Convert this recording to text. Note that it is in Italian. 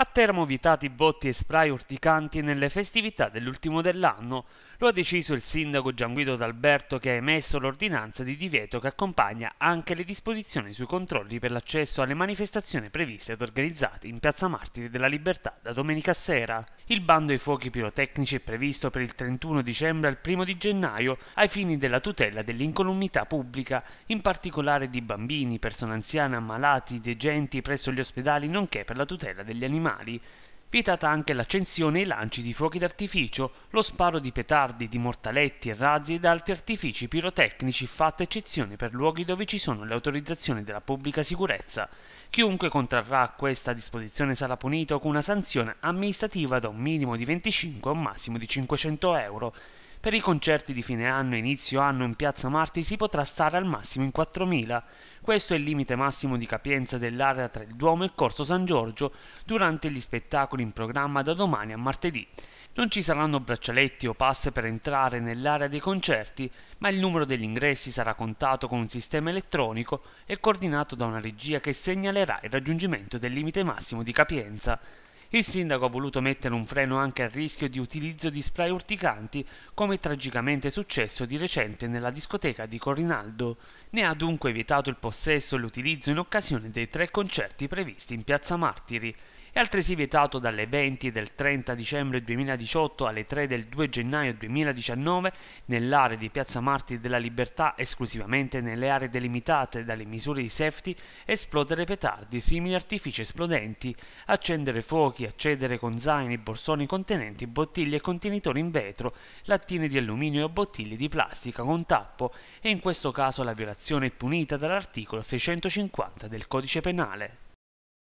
A Teramo vietati botti e spray urticanti nelle festività dell'ultimo dell'anno. Lo ha deciso il sindaco Gianguido D'Alberto che ha emesso l'ordinanza di divieto che accompagna anche le disposizioni sui controlli per l'accesso alle manifestazioni previste ed organizzate in Piazza Martiri della Libertà da domenica sera. Il bando ai fuochi pirotecnici è previsto per il 31 dicembre al 1 di gennaio ai fini della tutela dell'incolumità pubblica, in particolare di bambini, persone anziane, ammalati, degenti presso gli ospedali, nonché per la tutela degli animali vietata anche l'accensione e i lanci di fuochi d'artificio, lo sparo di petardi, di mortaletti, razzi ed altri artifici pirotecnici, fatta eccezione per luoghi dove ci sono le autorizzazioni della pubblica sicurezza. Chiunque contrarrà questa disposizione sarà punito con una sanzione amministrativa da un minimo di 25 a un massimo di 500 euro per i concerti di fine anno e inizio anno in Piazza Marti si potrà stare al massimo in 4.000. Questo è il limite massimo di capienza dell'area tra il Duomo e Corso San Giorgio durante gli spettacoli in programma da domani a martedì. Non ci saranno braccialetti o passe per entrare nell'area dei concerti, ma il numero degli ingressi sarà contato con un sistema elettronico e coordinato da una regia che segnalerà il raggiungimento del limite massimo di capienza. Il sindaco ha voluto mettere un freno anche al rischio di utilizzo di spray urticanti, come tragicamente successo di recente nella discoteca di Corinaldo. Ne ha dunque vietato il possesso e l'utilizzo in occasione dei tre concerti previsti in Piazza Martiri. È altresì vietato dalle 20 del 30 dicembre 2018 alle 3 del 2 gennaio 2019 nell'area di Piazza Marti della Libertà esclusivamente nelle aree delimitate dalle misure di safety esplodere petardi, simili artifici esplodenti, accendere fuochi, accedere con zaini, borsoni contenenti bottiglie e contenitori in vetro, lattine di alluminio o bottiglie di plastica con tappo e in questo caso la violazione è punita dall'articolo 650 del codice penale.